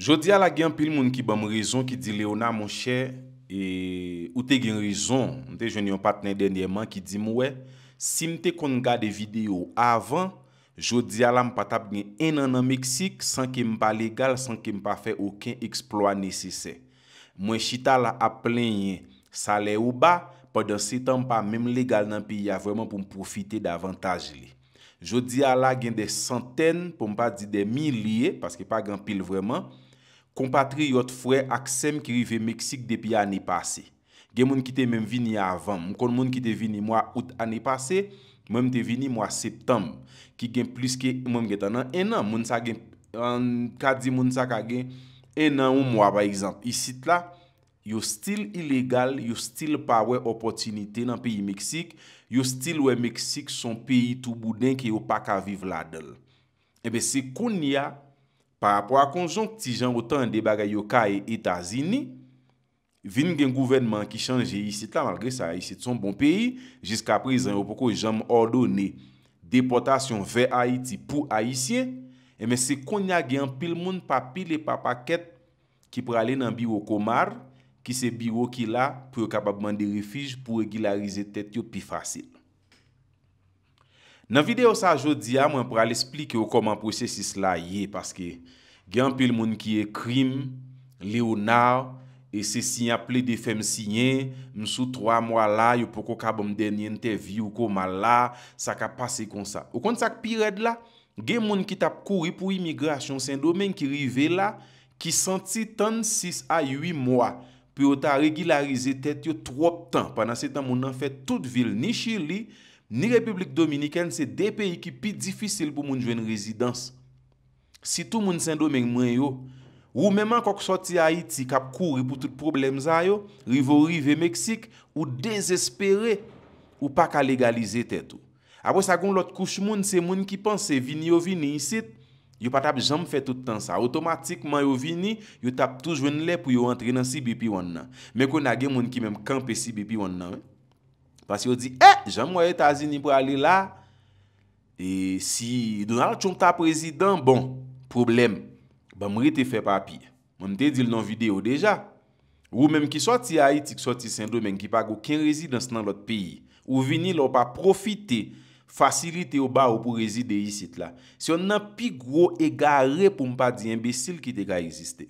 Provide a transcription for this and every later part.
Jodi ala gen pil moun ki ba mou rizon ki di Leona moun chè e oute gen rizon, mwen te jwen yon patnen denye man ki di mwe, si mte kon nga de video avan, jodi ala mwen patap gen enan nan Meksik san ke mwen pa legal, san ke mwen pa fe ouken eksploat nese se. Mwen chita la aplenye sale ou ba, poden se tan pa mwen legal nan piya vwèman pou m profite davantaj li. Jodi ala gen de santen, pou mwen pa di de milye, paske pa gen pil vwèman, kompatri yot fwe aksem ki rive Meksik depi anipase. Gen moun ki te men vini avan. Mkon moun ki te vini mwa out anipase, mwen te vini mwa septem, ki gen plis ke mwen gen tanan enan. Moun sa gen, an kadzi moun sa ka gen, enan ou mwa, bay ekzamp. I sit la, yo stil ilegal, yo stil pa we opotinite nan peyi Meksik, yo stil we Meksik son peyi tou bouden ki yo pa ka vive ladel. Ebe se kon ya, Par apwa konjonk, ti jan wotan an debaga yo ka e Etazini, vin gen gouvenman ki chanje yisit la malgre sa yisit son bon peyi, jiska priz an yo poko jan m ordo ne deportasyon ve Haiti pou yisit, e men se konja gen pil moun papil e papaket ki prale nan biro komar ki se biro ki la pou yo kapabman de refij pou regularize tet yo pi fasil. Nan videyo sa jodi a, mwen pral esplike yo koman prosesis la ye, paske gen apil moun ki e krim, leonar, e se sin aple de fem sinye, msou 3 mwa la, yo poko kab mdenye ntevi yo koma la, sa ka pase kon sa. Ou konti sak pi red la, gen moun ki tap kouri pou imigrasyon, se yon domen ki rive la, ki senti tan 6 a 8 mwa, pi yo ta regularize tet yo 3 tan, panan se tan moun an fet tout vil ni chili, Ni Republik Dominiken se de peyi ki pi difisil pou moun jwen rezidans. Si tou moun sen do men mwen yo, ou mèman kòk soti Haiti kap kou ri pou tout problem zay yo, rivo rive Meksik, ou dezespere ou pa ka legalize tetou. Apo sa goun lot kouch moun, se moun ki panse vini yo vini isit, yo patap jam fè tout tan sa. Otomatikman yo vini, yo tap tou jwen le pou yo antre nan CBP 1 nan. Mè kon agen moun ki mèm kampe CBP 1 nan wey. Fasi yo di, eh, jam woye ta zini pou ale la, e si donal chom ta prezident, bon, problem, ba mri te fe papi. Mwen te dil nan videyo deja. Ou menm ki soti haitik, soti sendo menm, ki pa gou ken rezidans nan lot peyi, ou vini lop pa profite, fasilite ou ba ou pou rezide yisit la. Se yon nan pi gro e gare pou mpa di embesil ki te ga reziste.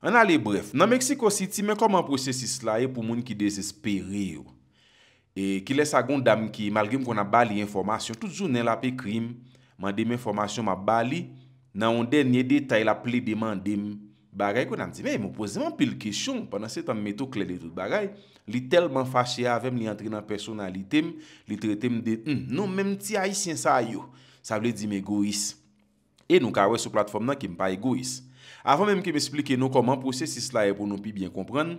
An ale bref, nan Meksiko City, menm koman prosesis la e pou moun ki desespere yo. E Kile sa gondam ki malgrim kon a bali informasyon, toutjou nen la pe krim, mandem informasyon ma bali, nan onde nye detay la ple demandem. Bagay kon nan ti, men, mou pozeman pil kishon, panan se tan meto klele tout bagay, li telman fache avem li entri nan personan li tem, li tre tem de, nou menm ti a yi sien sa yo, sa vle di me egois. E nou karwe sou platform nan ki mpa egois. Avan menm ki m'esplike nou koman prosesi sla e pou nou pi bien kompran,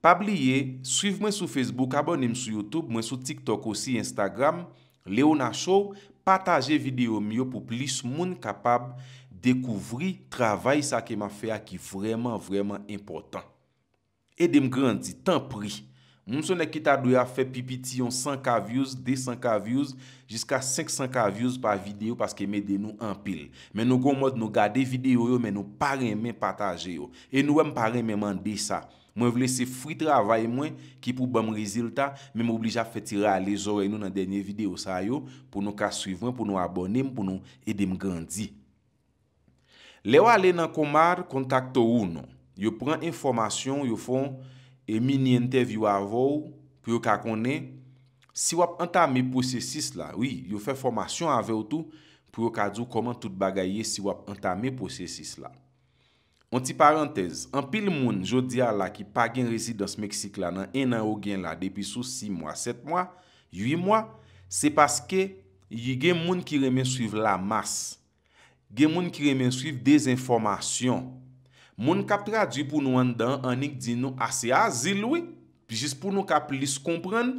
Pabliye, suiv mwen sou Facebook, abonem sou Youtube, mwen sou TikTok osi, Instagram, leonashow, pataje video myo pou plis moun kapab dekouvri travay sa keman fe a ki vreman vreman impotant. Edem grandi, tan pri. Mwen mson ne kita dwe a fe pipiti yon 100k views, 200k views, jiska 500k views pa video paske mede nou empil. Men nou gomot nou gade video yo men nou paremen pataje yo. E nou wèm paremen mande sa. Mwen vle se fwi travay mwen ki pou bèm rezilta, men mwen oblija fè tira le zorey nou nan denye video sa yo pou nou ka suivan, pou nou abonem, pou nou edem grandi. Le wale nan komar, kontakto ou nou. Yo pran informasyon, yo fon mini-interview avou, pou yo ka konen, si wap entame posesis la. Oui, yo fè formasyon avèw tou, pou yo ka djou koman tout bagayye si wap entame posesis la. Mon ti parantez, an pil moun jodi a la ki pa gen rezidans Meksik la nan enan ou gen la depi sou 6 mwa, 7 mwa, 8 mwa, se paske yi gen moun ki remen suiv la mas, gen moun ki remen suiv dezinformasyon. Moun kap tradi pou nou an dan anik di nou ase ah, a zil oui, pi jis pou nou kap lis kompren,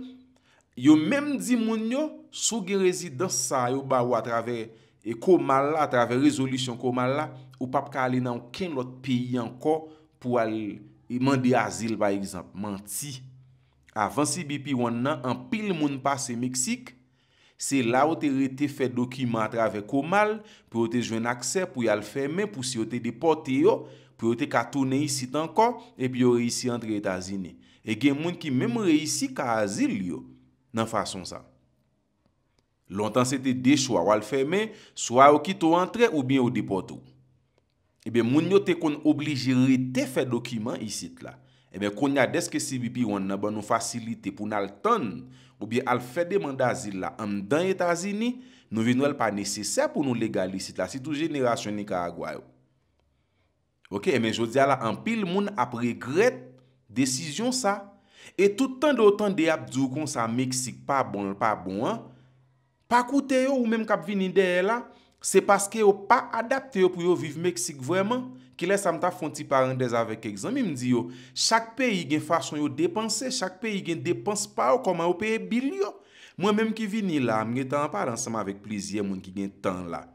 yo menm di moun yo sou gen rezidans sa yo ba ou atraveye. E komal la, atrave rezolusyon komal la, ou pap ka alina ou ken lot pi yanko pou al iman de azil, bay exemple, manti. Avansi bi pi wan nan, an pil moun pase Meksik, se la ou te rete fe dokiman atrave komal, pou yo te jwen akse, pou yo al fe men, pou si yo te depote yo, pou yo te katoune isi tanko, e pi yo reisi antre etazine. E gen moun ki mem reisi ka azil yo nan fason sa. Lontan se te dechwa wale fe men, swa ou kit ou antre ou bien ou depot ou. Ebe eh moun yo te kon oblige rete fe dokiman isit la. Ebe eh kon ya deske si bi pi wane nan ban nou fasilite pou nan al ton ou bien al fede manda zil la. Am dan yeta zini, nou vinwel pa neseser pou nou legalisit la. Si tou jenerasyon ni karagwayo. Ebe eh jodi ala, an pil moun apre kret desisyon sa. E toutan de otan de ap djou kon sa Meksik pa bon, pa bon an. pa koute yo ou menm kap vini deye la, se paske yo pa adapte yo pou yo viv Meksik vweman, ki les amta fonti parandez avek ek. Zon mi mdi yo, chak peyi gen fason yo depanse, chak peyi gen depanse pa yo, koman yo peye bil yo. Mwen menm ki vini la, mwenye tan pa lanseman vek plizye moun ki gen tan la.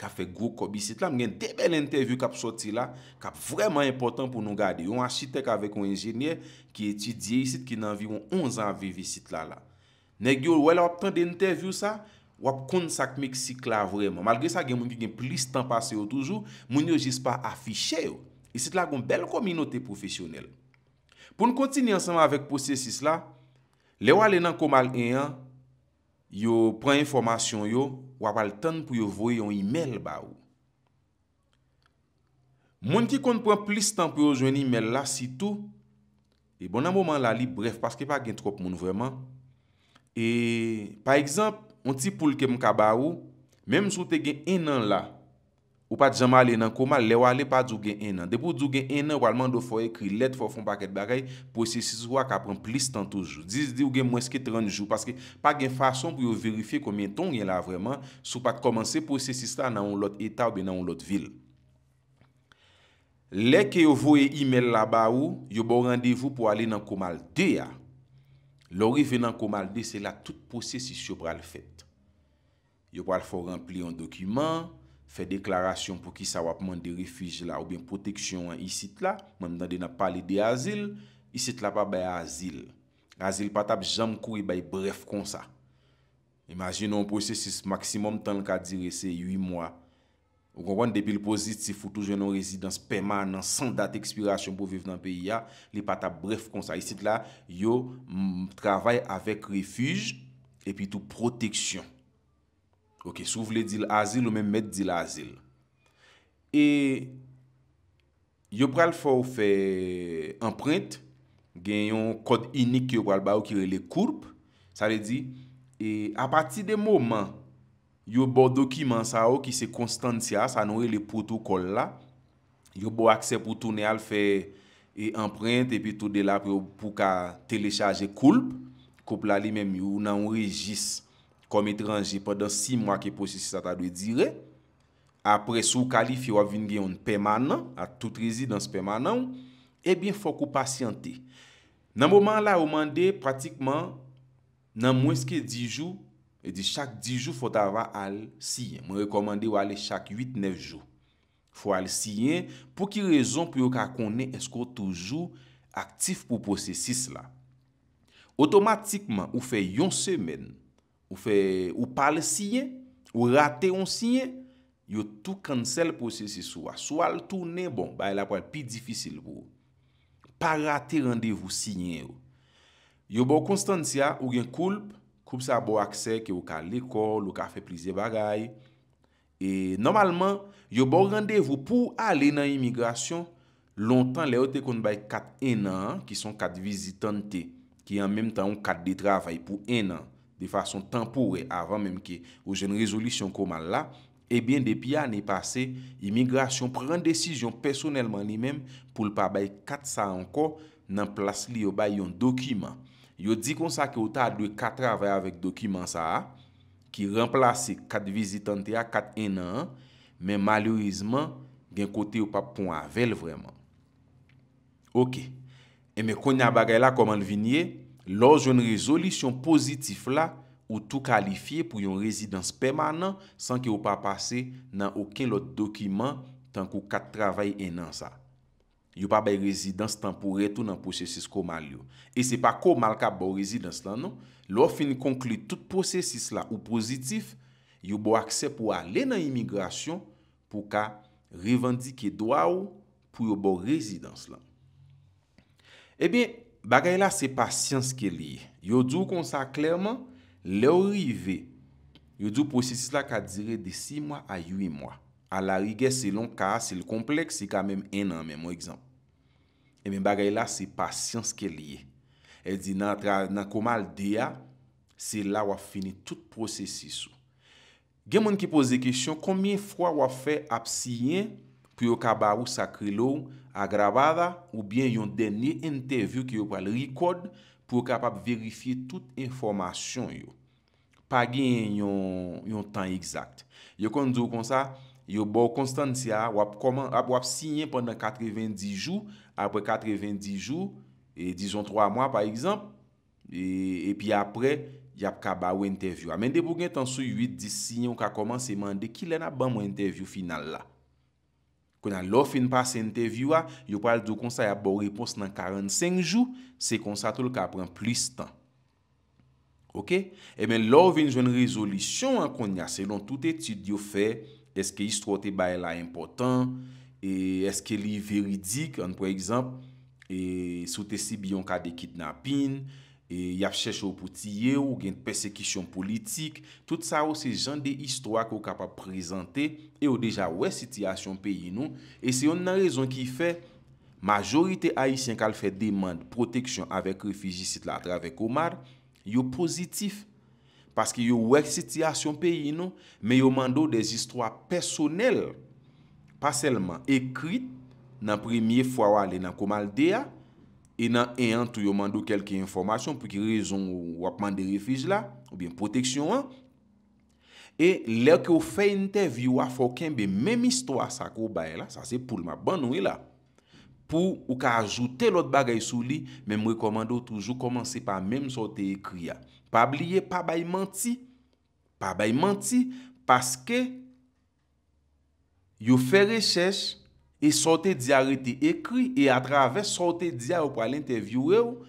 Ka fe gwo kobisit la, mwenye tebel entevyu kap soti la, kap vweman impotant pou nou gade. Yon achitek avek yon enjenye ki etidye yisit ki nanvi moun, onzan vivi sit la la. Ne gyo wè la wap tan de interview sa, wap kon sak Meksik la vreman. Malge sa gen moun ki gen plis tan pase yo toujou, moun yo jis pa afishe yo. E sit la goun bel kominote profesyonel. Poun kontini ansama avèk posye sis la, le wale nan komal en yan, yo pran informasyon yo, wap al tan pou yo vwe yon email ba ou. Moun ki kon pran plis tan pou yo jwen email la, si tou, e bon an mouman la li bref, paske pa gen trop moun vreman, E, pa ekzamp, on ti pou lke mkaba ou, menm sou te gen enan la, ou pa djama ale nan komal, le wale pa djou gen enan. Depo djou gen enan, walman do fo ekri let fo fon paket bagay, posesis wak apren plis tan toujou. Diz di ou gen mweske 30 jou, paske pa gen fason pou yo verife komen ton gen la vreman, sou pa komanse posesis la nan ou lot eta ou be nan ou lot vil. Le ke yo vo e email la ba ou, yo bo randevu pou ale nan komal de ya. Lori venan komalde se la tout posesis yo pral fèt. Yo pral fò rempli an dokumen, fè deklarasyon pou ki sa wap man de refij la ou bin proteksyon an isit la, man nan de nan pali de azil, isit la pa bay azil. Azil patap jam koui e bay bref kon sa. Imaginon posesis maksimum tan l ka dire se 8 mwa. Ou konpon depil pozitif, foutou jenon rezidans, pema nan san dat ekspirasyon pou viv nan peyi ya, li pata bref konsa. Isit la, yo travay avèk refuj, epi tou proteksyon. Ok, sou vle dil azil, ou men met dil azil. E, yo pral fò ou fe emprint, gen yon kod inik yo kwa lba ou kire le koup, sa le di, a pati de mouman, yo bo dokiman sa ou ki se konstantia, sa nou e le protokol la, yo bo akse pou toune al fe e emprinte epi tout de la pou ka telechaje kulp, koup la li menm yo nan ou regis kom etranji podan 6 mwa ke posisi sata dwe dire, apre sou kalifi wavine gen un pemanan, atout rezi dans pemanan, e bin fok ou pasyante. Nan mouman la ou mande pratikman nan mwenske dijou E di chak di jou fote ava al siyen. Mwen rekomande wale chak 8-9 jou. Fwa al siyen pou ki rezon pou yo ka konen esko toujou aktif pou prosesis la. Otomatikman ou fe yon semen, ou pale siyen, ou rate yon siyen, yo tou kansel prosesis wwa. Sou al tou ne bon, baye la pou al pi difisil wwo. Pa rate randevou siyen wwo. Yo bou Konstantia ou gen kulp, Koup sa bo aksek yo ka l'ekol, yo ka fe plize bagay. E normalman, yo bo randevou pou ale nan imigrasyon, lontan le ote kon bay kat enan, ki son kat vizitante, ki an menm tan ou kat de travay pou enan, de fason tempore avan menm ki ou jen rezolisyon koman la, e bien depi ane pase, imigrasyon pren desisyon personelman li menm pou l pa bay kat sa anko nan plas li yo bay yon dokiman. Yo di kon sa ki ou ta adwe kat travay avèk dokiman sa a Ki remplase kat vizitante a kat enan Men malurizman gen kote ou pa pon avel vreman Ok, e men kon ya bagay la koman vinye Lors yon rezolisyon pozitif la Ou tou kalifiye pou yon rezidans pemanan San ki ou pa pase nan oken lot dokiman Tankou kat travay enan sa a yo pa bay rezidans tampou reto nan posesis ko mal yo. E se pa ko mal ka bo rezidans lan nou, lo fin konkluy tout posesis la ou pozitif, yo bo aksep ou ale nan imigrasyon pou ka revendike doa ou pou yo bo rezidans lan. E bin, bagay la se pa sians ke li. Yo djou kon sa klerman, le ou rive, yo djou posesis la ka dire de 6 mwa a 8 mwa. a la rige se lon ka, se le komplek, se ka men enan men, mwen ekzamp. E men bagay la, se pasyans ke liye. El di nan komal deya, se la wap fini tout prosesi sou. Gen mwen ki pose kishon, komyen fwa wap fe ap si yen, pou yo kabawou sakri lou, agrabada, ou bien yon denye interview ki yo pal rekod, pou yo kapap verifi tout informasyon yo. Pa gen yon tan ekzakt. Yo kon dzo kon sa, yo bo Konstantia wap signen pandan 90 jou, apre 90 jou, e dijon 3 mwa pa ekzamp, e, e pi apre, yap ka ba ou entevywa. Men de pou gen tan sou 8-10 signen ou ka komanse mande, ki lena ban mwen entevywa final la? Kona lor fin pa se entevywa, yo pal do konsta yap bo repos nan 45 jou, se konsta tol ka pran plis tan. Ok? E men lor vin jwen rezolisyon konya selon tout etid yo fey Eske istro te baye la impotant, e eske li veridik, an pre ekzamp, e soute si biyon ka de kitnapin, e yav chèche ou pouti ye ou gen persekisyon politik, tout sa ou se jan de istro ak ou kapap prezante, e ou deja wè sityasyon peyi nou, e se yon nan rezon ki fe, majorite Aisyen kal fe demand proteksyon avek refijisit la trave komad, yo pozitif. Paske yo wèk sityasyon peyi nou, mè yo mandou des istwa personel, pa selman ekrit nan premye fwa wale nan komal deya, e nan enyant yo mandou kelke informasyon pou ki rezon wapman de refij la, ou bien proteksyon an. E lèk yo fè interviw wafoken be mèm istwa sa ko baye la, sa se pou lma ban nouye la. pou ou ka ajoute lot bagay sou li, men mou rekomando toujou komanse pa menm sote ekri ya. Pa bliye, pa bay manti. Pa bay manti, paske yo fere chesh e sote diya rete ekri e atrave sote diya ou pwa l'interview e ou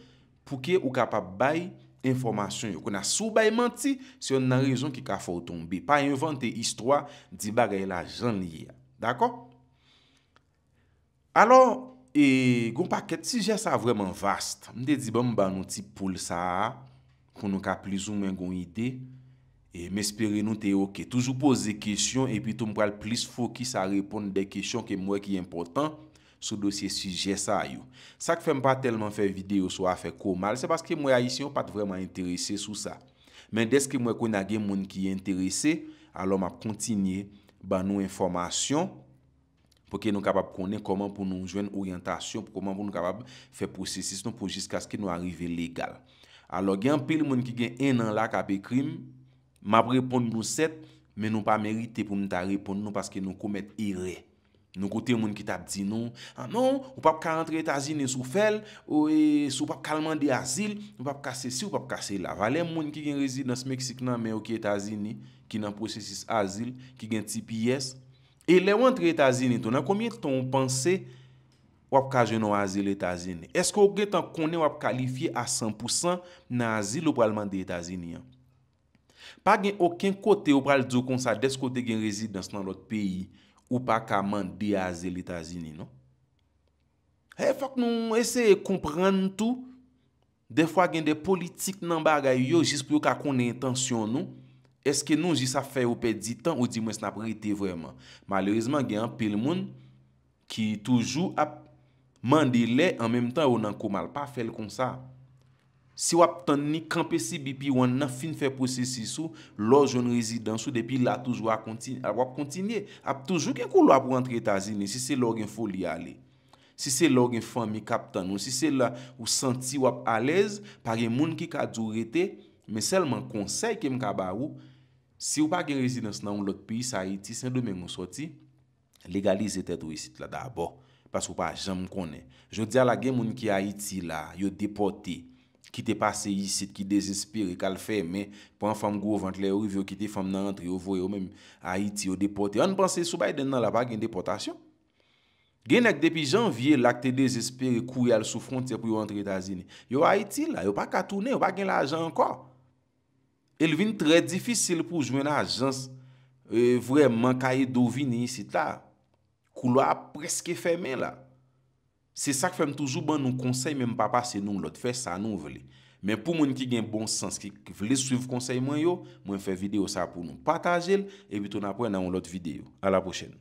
pouke ou ka pa bay informasyon yo. Kona sou bay manti, se yon nan rezon ki ka foton bi. Pa inventi istwa di bagay la jan li ya. Dako? Alor, E goun paket, sije sa vremen vast. Mde di bon mba nou ti poul sa a, konon ka plizou men goun ide, e mespere nou te oke. Toujou pose kesyon, epi tou mpral plis fokis a repon de kesyon ke mwen ki important sou dosye sije sa a yo. Sa ke fèm pa telman fè video sou a fè komal, se paske mwen a yisi yon pat vremen enterese sou sa. Men deske mwen konage mwen ki enterese, alon ma kontinye ban nou informasyon pou ke nou kapap konen koman pou nou jwen orientasyon, pou koman pou nou kapap fe prosesis nou pou jiska sken nou arrive legal. Alo gen pel moun ki gen enan la kape krim, map repon nou set, men nou pa merite pou nou ta repon nou paske nou komet ire. Nou kote moun ki tap di nou, anon, ah ou pap ka rentre etazine sou fel, ou e sou pap kalman de azil, ou pap kase si, ou pap kase la. Vale moun ki gen rezidans Meksik nan Mewo ki etazini, ki nan prosesis azil, ki gen TPS, E lewantre Etazini tou, nan koumye ton ou panse wap kaje nou azil Etazini? Esko ou gretan kounen wap kalifiye a 100% nan azil ou pralman de Etazini? Pa gen oken kote ou pral djou kon sa des kote gen rezidans nan lot peyi ou pa kaman de azil Etazini, non? nou? Fak nou eseye kompran tou, defwa gen de politik nan bagay yo jis pou yo kakounen intansyon nou. Eske nou jisa fè ou pè di tan ou di mwen snap rete vwèman? Malerizman gen an pel moun ki toujou ap mande le an mèm tan ou nan kou mal pa fèl kon sa. Si wap tan ni kampesi bi pi ou an nan fin fè posesi sou, lò joun rezidans sou depi la toujou ap kontinye. Aptoujou gen kou lò ap rentre etazine si se lò gen foli ale. Si se lò gen fò mi kap tan ou si se lò ou santi wap alez pari moun ki ka djurete men selman konsey kem kaba ou Si ou pa gen rezidans nan ou lot pi, sa Haiti, sen do men moun soti, legalize tet ou yisit la dabor. Pas ou pa jam konen. Joun diya la gen moun ki Haiti la, yo depote, ki te pase yisit, ki desespire, kal fe, men pou an fam gou vantle, yo revi, yo kite fam nan antre, yo vwe, yo menm, Haiti, yo depote. An panse sou bay den nan la pa gen deportasyon? Gen ek depi janvye, lak te desespire, kouye al sou fronte pou yo antre etazine. Yo Haiti la, yo pa katoune, yo pa gen la ajan ankor. El vin tre difisil pou jwen la jans euh, Vreman kaye dovini Si ta Kou lo a preske femen la Se sak fem toujou ban nou konsey Mem papa se nou lot fè sa nou vle Men pou moun ki gen bon sens Ki vle suiv konsey mwen yo Mwen fè video sa pou nou patajel E bi ton apwen nan ou lot video A la pochen